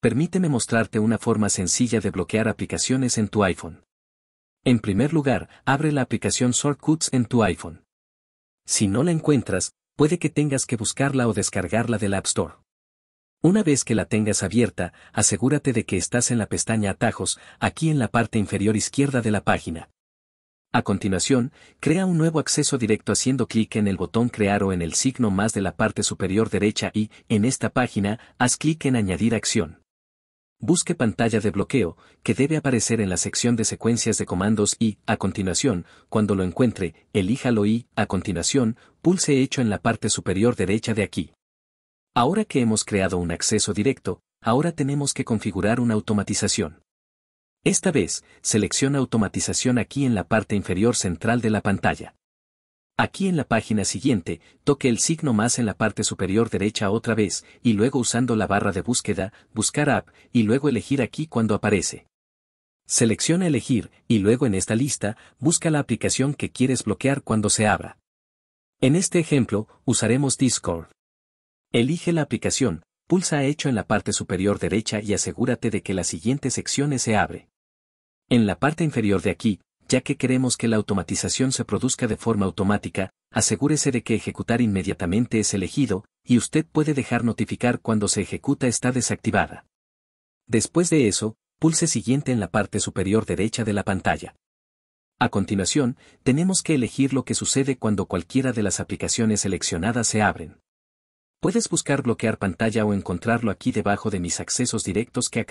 permíteme mostrarte una forma sencilla de bloquear aplicaciones en tu iPhone. En primer lugar, abre la aplicación Shortcuts en tu iPhone. Si no la encuentras, puede que tengas que buscarla o descargarla del App Store. Una vez que la tengas abierta, asegúrate de que estás en la pestaña Atajos, aquí en la parte inferior izquierda de la página. A continuación, crea un nuevo acceso directo haciendo clic en el botón Crear o en el signo más de la parte superior derecha y, en esta página, haz clic en Añadir acción. Busque pantalla de bloqueo, que debe aparecer en la sección de secuencias de comandos y, a continuación, cuando lo encuentre, elíjalo y, a continuación, pulse Hecho en la parte superior derecha de aquí. Ahora que hemos creado un acceso directo, ahora tenemos que configurar una automatización. Esta vez, selecciona automatización aquí en la parte inferior central de la pantalla. Aquí en la página siguiente, toque el signo más en la parte superior derecha otra vez, y luego usando la barra de búsqueda, buscar app, y luego elegir aquí cuando aparece. Selecciona elegir, y luego en esta lista, busca la aplicación que quieres bloquear cuando se abra. En este ejemplo, usaremos Discord. Elige la aplicación, pulsa Hecho en la parte superior derecha y asegúrate de que las siguientes secciones se abre. En la parte inferior de aquí, ya que queremos que la automatización se produzca de forma automática, asegúrese de que ejecutar inmediatamente es elegido, y usted puede dejar notificar cuando se ejecuta está desactivada. Después de eso, pulse siguiente en la parte superior derecha de la pantalla. A continuación, tenemos que elegir lo que sucede cuando cualquiera de las aplicaciones seleccionadas se abren. Puedes buscar bloquear pantalla o encontrarlo aquí debajo de mis accesos directos que acá.